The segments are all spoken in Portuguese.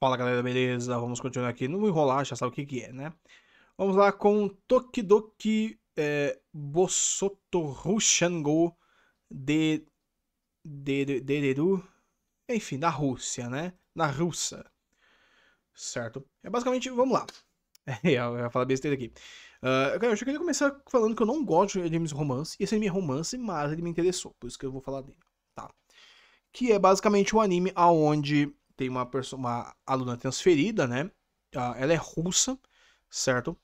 Fala galera, beleza? Vamos continuar aqui. Não vou enrolar, já sabe o que, que é, né? Vamos lá com Tokidoki é, Bosotoru de, de, de, de, de enfim, da Rússia, né? na Rússia Certo? É basicamente, vamos lá. É, eu ia falar besteira aqui. Uh, cara, eu queria começar falando que eu não gosto de animes romance. Esse anime é romance, mas ele me interessou, por isso que eu vou falar dele, tá? Que é basicamente um anime aonde tem uma, uma aluna transferida, né? Ela é russa, certo?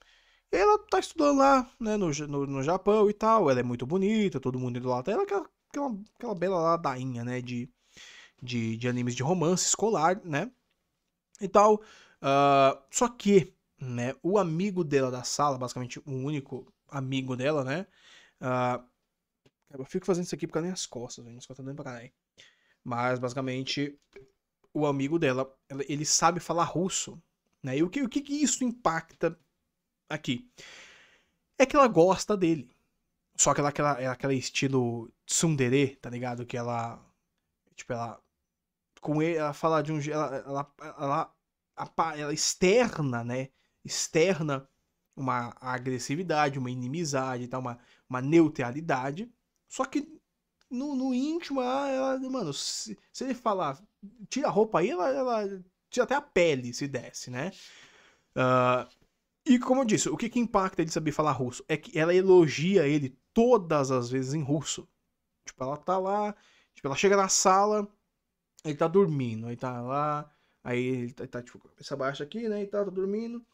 E ela tá estudando lá, né, no, no, no Japão e tal. Ela é muito bonita, todo mundo idolatra ela, é aquela, aquela, aquela bela ladainha, né, de, de, de animes de romance escolar, né? E tal. Uh, só que, né, o amigo dela da sala, basicamente o único amigo dela, né? Uh, eu fico fazendo isso aqui por causa das costas, velho. Minhas costas dando pra caralho. Mas, basicamente, o amigo dela, ele sabe falar russo. Né? E o que, o que isso impacta aqui? É que ela gosta dele. Só que ela é aquele estilo tsundere, tá ligado? Que ela. Tipo, ela. Com ele, ela fala de um. Ela, ela, ela, ela, ela externa, né? Externa uma agressividade, uma inimizade tal, uma, uma neutralidade. Só que no, no íntimo, ela, ela mano, se, se, ele falar, tira a roupa aí, ela, ela tira até a pele se desce, né? Uh, e como eu disse, o que, que impacta ele saber falar russo? É que ela elogia ele todas as vezes em russo. Tipo, ela tá lá, tipo, ela chega na sala, ele tá dormindo, aí tá lá, aí ele tá, tá tipo, cabeça baixa aqui, né, e tá, tá dormindo.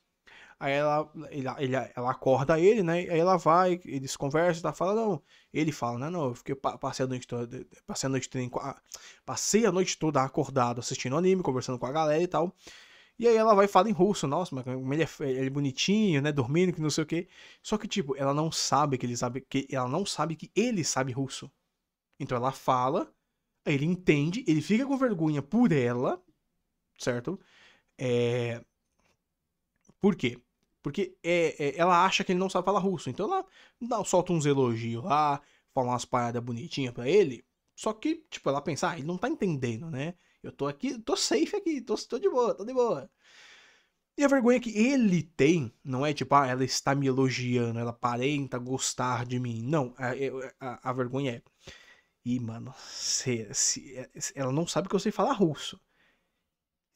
Aí ela, ele, ele, ela acorda ele, né? Aí ela vai, eles conversam, tá não Ele fala, né? Não, eu fiquei, passei a noite toda. Passei a noite, passei a noite toda acordado, assistindo anime, conversando com a galera e tal. E aí ela vai e fala em russo, nossa, mas ele é, ele é, bonitinho, né, dormindo, que não sei o quê. Só que, tipo, ela não sabe que ele sabe, que ela não sabe que ele sabe russo. Então ela fala, ele entende, ele fica com vergonha por ela, certo? É... Por quê? Porque é, é, ela acha que ele não sabe falar russo. Então ela dá, solta uns elogios lá, fala umas paradas bonitinhas pra ele. Só que, tipo, ela pensa, ah, ele não tá entendendo, né? Eu tô aqui, tô safe aqui, tô, tô de boa, tô de boa. E a vergonha que ele tem, não é tipo, ah, ela está me elogiando, ela aparenta gostar de mim. Não, a, a, a vergonha é. Ih, mano, se, se, ela não sabe que eu sei falar russo.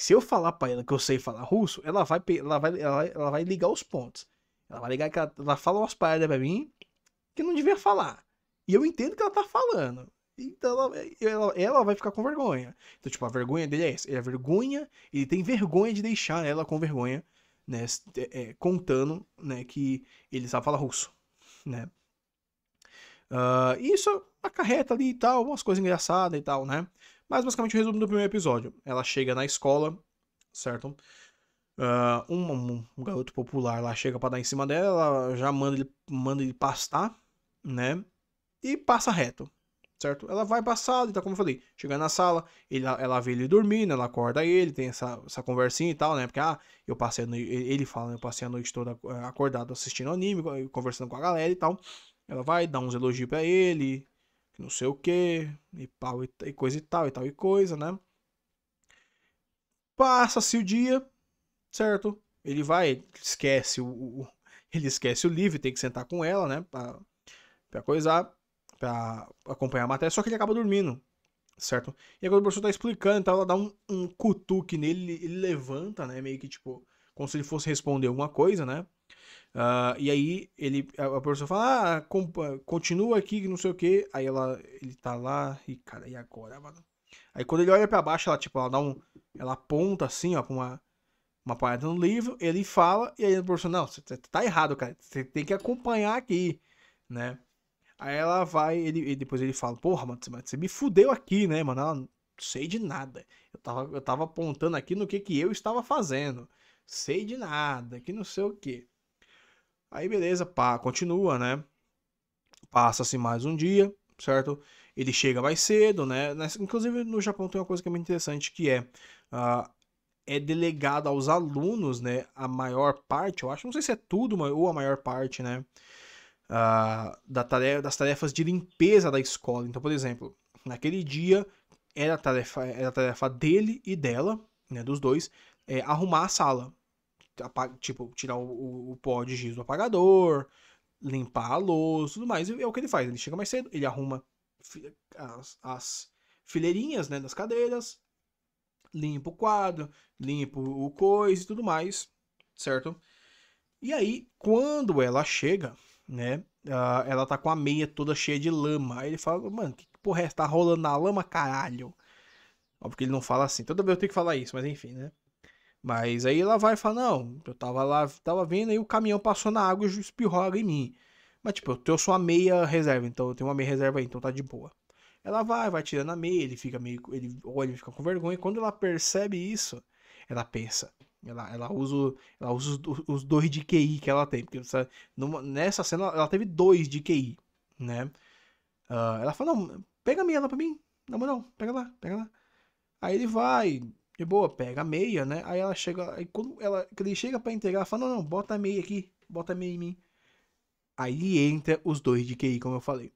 Se eu falar para ela que eu sei falar russo, ela vai, ela vai, ela, ela vai ligar os pontos. Ela vai ligar que ela, ela fala umas paradas pra mim que não devia falar. E eu entendo que ela tá falando. Então ela, ela, ela, vai ficar com vergonha. Então, tipo, a vergonha dele é essa. Ele é vergonha, ele tem vergonha de deixar ela com vergonha, né? É, é contando, né, que ele sabe falar russo, né? Uh, isso acarreta ali e tal, umas coisas engraçadas e tal, né? Mas basicamente o resumo do primeiro episódio. Ela chega na escola, certo? Uh, um, um, um, garoto popular lá chega para dar em cima dela, ela já manda ele, manda ele pastar, né? E passa reto, certo? Ela vai passar, então, como eu falei, chega na sala, ele, ela vê ele dormindo, ela acorda ele, tem essa, essa conversinha e tal, né? Porque, ah, eu passei, ele fala, eu passei a noite toda eh, acordado assistindo anime, conversando com a galera e tal. Ela vai, dar uns elogios para ele, não sei o que, e, pau, e, e coisa e tal, e tal e coisa, né? Passa-se o dia, certo? Ele vai, esquece o, o, ele esquece o livro, tem que sentar com ela, né, pra, pra coisar, pra acompanhar a matéria, só que ele acaba dormindo, certo? E agora o professor tá explicando, então ela dá um, um cutuque nele, ele levanta, né, meio que tipo, como se ele fosse responder alguma coisa, né? Uh, e aí ele, a, pessoa fala, ah, ah, continua aqui, não sei o que. Aí ela, ele tá lá e, cara, e agora, mano? Aí quando ele olha para baixo, ela, tipo, ela dá um, ela aponta assim, ó, pra uma, uma parada no livro, ele fala, e aí a pessoa, não, você tá errado, cara, você tem que acompanhar aqui, né? Aí ela vai, ele, depois ele fala, porra, mano, você me fudeu aqui, né, mano? Ela, não sei de nada. Eu tava, eu tava apontando aqui no que que eu estava fazendo. Sei de nada, que não sei o que. Aí beleza, pá, continua, né? Passa-se mais um dia, certo? Ele chega mais cedo, né? Inclusive no Japão tem uma coisa que é muito interessante que é uh, é delegado aos alunos, né? A maior parte, eu acho, não sei se é tudo ou a maior parte, né? Uh, da tarefa, das tarefas de limpeza da escola. Então, por exemplo, naquele dia era a tarefa, era a tarefa dele e dela, né? Dos dois, é, arrumar a sala tipo, tirar o, o pó de giz do apagador, limpar a louça, tudo mais. E é o que ele faz. Ele chega mais cedo, ele arruma as, as fileirinhas né, das cadeiras, limpa o quadro, limpa o coisa e tudo mais, certo? E aí, quando ela chega, né? ela tá com a meia toda cheia de lama. Aí ele fala, mano, que porra é Tá rolando na lama, caralho. Óbvio que ele não fala assim. Toda vez eu tenho que falar isso, mas enfim, né? Mas aí ela vai e fala: Não, eu tava lá, tava vendo, aí o caminhão passou na água e espirrou água em mim. Mas, tipo, eu, sou a meia reserva, então eu tenho uma meia reserva aí, então tá de boa. Ela vai, vai tirando a meia, ele fica meio. Ele olha, ele fica com vergonha. E quando ela percebe isso, ela pensa. Ela, ela usa, ela usa os, os dois de QI que ela tem. Porque essa, numa, nessa cena ela teve dois de QI, né? Uh, ela fala: Não, pega a meia lá pra mim. Na moral, pega lá, pega lá. Aí ele vai, de boa, pega a meia, né? Aí ela chega. Aí quando ela, ele chega para entregar, ela fala: não, não, bota a meia aqui, bota a meia em mim. Aí entra os dois de QI, como eu falei.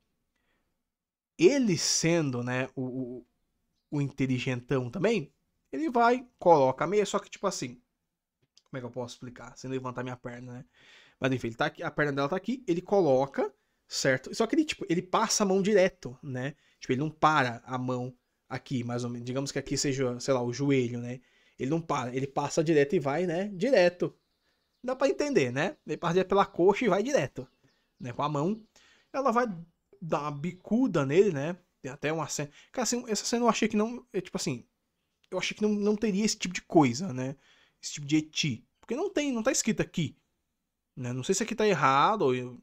Ele sendo, né, o, o, o inteligentão também, ele vai, coloca a meia, só que tipo assim. Como é que eu posso explicar? Sem levantar minha perna, né? Mas enfim, ele tá aqui, a perna dela tá aqui, ele coloca, certo? Só que ele, tipo, ele passa a mão direto, né? Tipo, ele não para a mão Aqui, mais ou menos. Digamos que aqui seja, sei lá, o joelho, né? Ele não para, ele passa direto e vai, né? Direto. Dá para entender, né? Ele passa pela coxa e vai direto, né? Com a mão. Ela vai dar uma bicuda nele, né? Tem até uma cena. Cara, assim, essa cena eu achei que não. É, tipo assim. Eu achei que não, não teria esse tipo de coisa, né? Esse tipo de eti. Porque não tem, não tá escrito aqui. Né? Não sei se aqui tá errado, ou,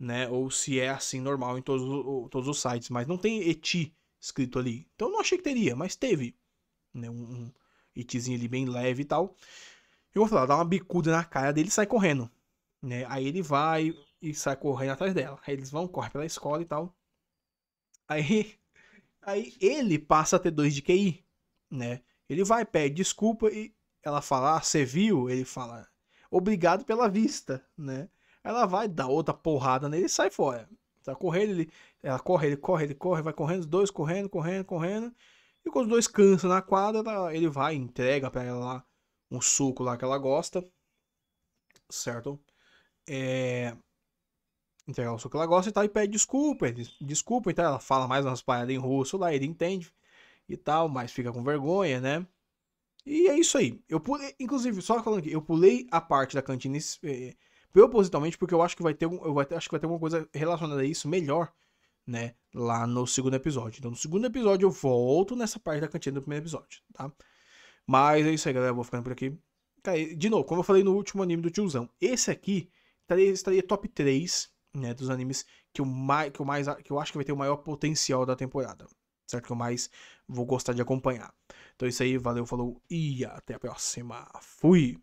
né? ou se é assim normal em todos, todos os sites, mas não tem eti escrito ali. Então eu não achei que teria, mas teve. Né, um, um itzinho ali bem leve e tal. Eu vou falar, dá uma bicuda na cara dele e sai correndo. Né? Aí ele vai e sai correndo atrás dela. Aí eles vão, corre pela escola e tal. Aí, aí ele passa a ter dois de QI, né? Ele vai, pede desculpa e ela fala, ah, você viu? Ele fala, obrigado pela vista, né? Ela vai, dar outra porrada nele e sai fora. Tá correndo, ele, ela corre, ele corre, ele corre, vai correndo, os dois correndo, correndo, correndo. E quando os dois cansam na quadra, ele vai entrega para ela lá um suco lá que ela gosta. Certo? É... Entregar o suco que ela gosta e tal, e pede desculpa. ele, desculpa, então ela fala mais umas palhadas em russo lá, ele entende e tal, mas fica com vergonha, né? E é isso aí. Eu pulei, inclusive, só falando aqui, eu pulei a parte da cantina. Eh, propositalmente, porque eu acho que vai ter, eu vai, acho que vai ter alguma coisa relacionada a isso melhor, né? Lá no segundo episódio. Então, no segundo episódio, eu volto nessa parte da cantina do primeiro episódio, tá? Mas é isso aí, galera. Vou ficando por aqui. Tá, de novo, como eu falei no último anime do tiozão, esse aqui estaria, estaria top 3 né, dos animes que eu, mais, que, eu mais, que eu acho que vai ter o maior potencial da temporada. Certo? Que eu mais vou gostar de acompanhar. Então é isso aí, valeu, falou e até a próxima. Fui!